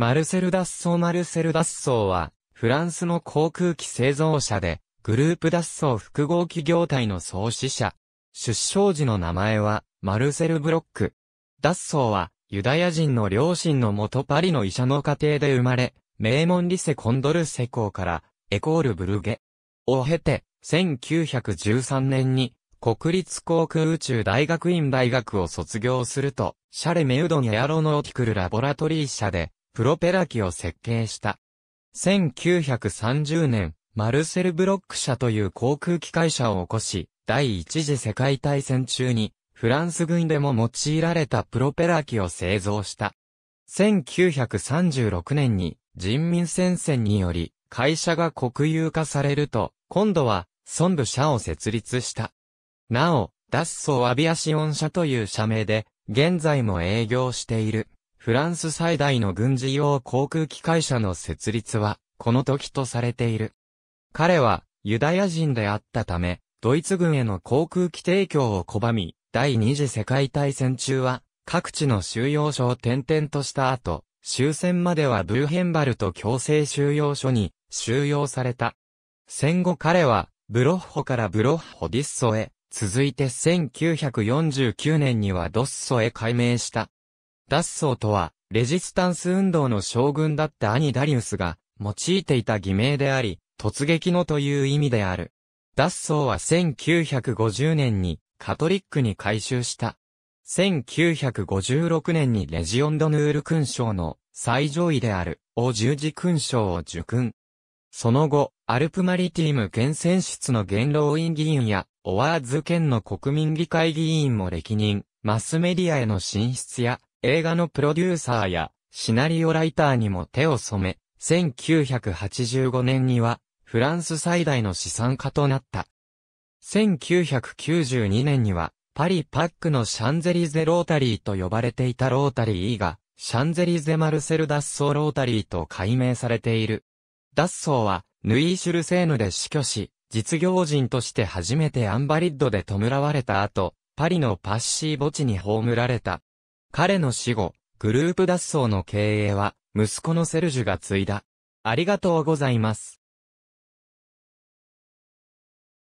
マルセル・ダッソーマルセル・ダッソーは、フランスの航空機製造者で、グループダッソー複合機業態の創始者。出生時の名前は、マルセル・ブロック。ダッソーは、ユダヤ人の両親の元パリの医者の家庭で生まれ、名門リセ・コンドルセーから、エコール・ブルゲ。を経て、1913年に、国立航空宇宙大学院大学を卒業すると、シャレメウドン・エアロノーティクルラボラトリー社で、プロペラ機を設計した。1930年、マルセル・ブロック社という航空機会社を起こし、第一次世界大戦中に、フランス軍でも用いられたプロペラ機を製造した。1936年に人民戦線により会社が国有化されると、今度は孫部社を設立した。なお、ダッソアビアシオン社という社名で、現在も営業している。フランス最大の軍事用航空機会社の設立は、この時とされている。彼は、ユダヤ人であったため、ドイツ軍への航空機提供を拒み、第二次世界大戦中は、各地の収容所を転々とした後、終戦まではブーヘンバルト強制収容所に収容された。戦後彼は、ブロッホからブロッホディッソへ、続いて1949年にはドッソへ改名した。脱走とは、レジスタンス運動の将軍だった兄ダリウスが、用いていた偽名であり、突撃のという意味である。脱走は1950年にカトリックに改修した。1956年にレジオンドヌール勲章の最上位である、を十字勲章を受勲。その後、アルプマリティム県選出の元老院議員や、オワーズ県の国民議会議員も歴任、マスメディアへの進出や、映画のプロデューサーやシナリオライターにも手を染め、1985年にはフランス最大の資産家となった。1992年にはパリパックのシャンゼリゼロータリーと呼ばれていたロータリーが、シャンゼリゼマルセル・ダッソーロータリーと改名されている。ダッソーは、ヌイーシュルセーヌで死去し、実業人として初めてアンバリッドで弔われた後、パリのパッシー墓地に葬られた。彼の死後、グループ脱走の経営は、息子のセルジュが継いだ。ありがとうございます。